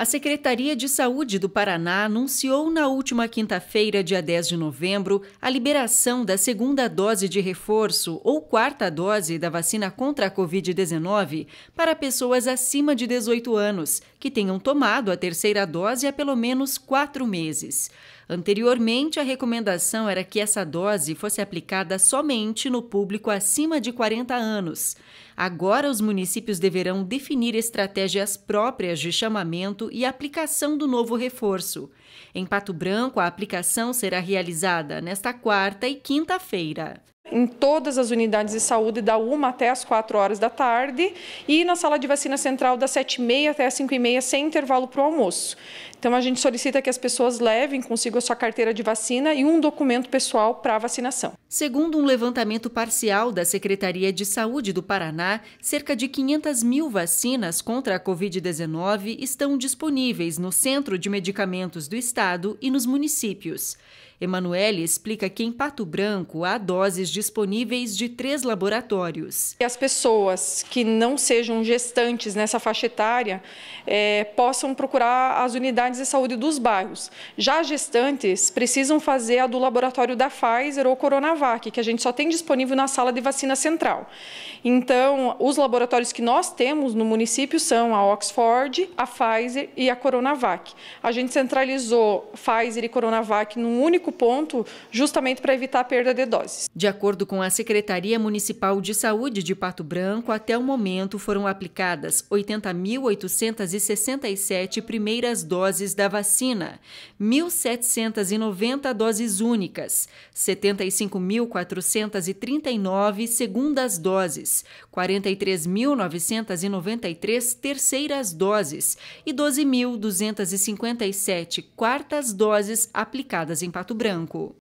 A Secretaria de Saúde do Paraná anunciou na última quinta-feira, dia 10 de novembro, a liberação da segunda dose de reforço ou quarta dose da vacina contra a Covid-19 para pessoas acima de 18 anos que tenham tomado a terceira dose há pelo menos quatro meses. Anteriormente, a recomendação era que essa dose fosse aplicada somente no público acima de 40 anos. Agora, os municípios deverão definir estratégias próprias de chamamento e aplicação do novo reforço. Em Pato Branco, a aplicação será realizada nesta quarta e quinta-feira em todas as unidades de saúde, da 1 até as 4 horas da tarde, e na sala de vacina central, das 7h30 até as 5h30, sem intervalo para o almoço. Então, a gente solicita que as pessoas levem consigo a sua carteira de vacina e um documento pessoal para a vacinação. Segundo um levantamento parcial da Secretaria de Saúde do Paraná, cerca de 500 mil vacinas contra a Covid-19 estão disponíveis no Centro de Medicamentos do Estado e nos municípios. Emanuele explica que em Pato Branco há doses disponíveis de três laboratórios. As pessoas que não sejam gestantes nessa faixa etária é, possam procurar as unidades de saúde dos bairros. Já gestantes precisam fazer a do laboratório da Pfizer ou Coronavac, que a gente só tem disponível na sala de vacina central. Então, os laboratórios que nós temos no município são a Oxford, a Pfizer e a Coronavac. A gente centralizou Pfizer e Coronavac num único único ponto, justamente para evitar a perda de doses. De acordo com a Secretaria Municipal de Saúde de Pato Branco, até o momento foram aplicadas 80.867 primeiras doses da vacina, 1.790 doses únicas, 75.439 segundas doses, 43.993 terceiras doses e 12.257 quartas doses aplicadas em Pato Branco branco.